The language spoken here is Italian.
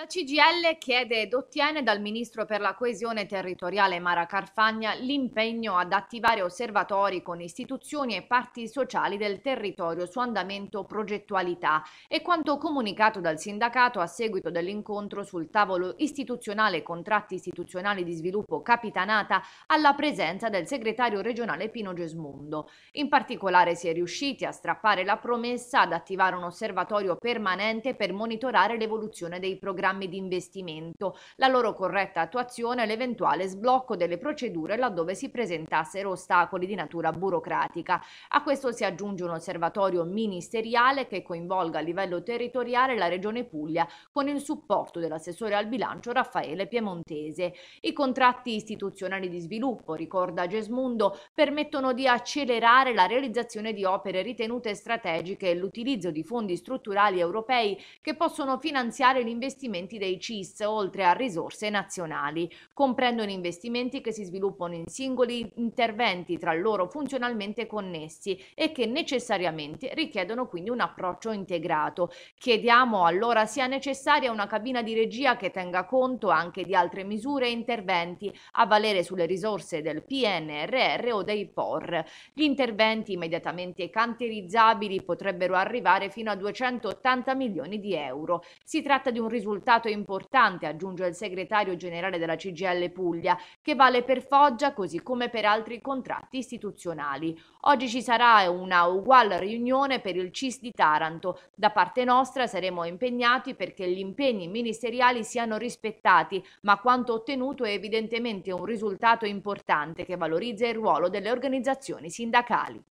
La CGL chiede ed ottiene dal Ministro per la coesione territoriale Mara Carfagna l'impegno ad attivare osservatori con istituzioni e parti sociali del territorio su andamento progettualità e quanto comunicato dal sindacato a seguito dell'incontro sul tavolo istituzionale contratti istituzionali di sviluppo Capitanata alla presenza del segretario regionale Pino Gesmundo. In particolare si è riusciti a strappare la promessa ad attivare un osservatorio permanente per monitorare l'evoluzione dei programmi programmi di investimento, la loro corretta attuazione e l'eventuale sblocco delle procedure laddove si presentassero ostacoli di natura burocratica. A questo si aggiunge un osservatorio ministeriale che coinvolga a livello territoriale la Regione Puglia con il supporto dell'assessore al bilancio Raffaele Piemontese. I contratti istituzionali di sviluppo, ricorda Gesmundo, permettono di accelerare la realizzazione di opere ritenute strategiche e l'utilizzo di fondi strutturali europei che possono finanziare l'investimento investimenti dei CIS, oltre a risorse nazionali. Comprendono investimenti che si sviluppano in singoli interventi tra loro funzionalmente connessi e che necessariamente richiedono quindi un approccio integrato. Chiediamo allora sia necessaria una cabina di regia che tenga conto anche di altre misure e interventi a valere sulle risorse del PNRR o dei POR. Gli interventi immediatamente cantierizzabili potrebbero arrivare fino a 280 milioni di euro. Si tratta di un risultato risultato importante, aggiunge il segretario generale della CGL Puglia, che vale per Foggia così come per altri contratti istituzionali. Oggi ci sarà una uguale riunione per il CIS di Taranto. Da parte nostra saremo impegnati perché gli impegni ministeriali siano rispettati, ma quanto ottenuto è evidentemente un risultato importante che valorizza il ruolo delle organizzazioni sindacali.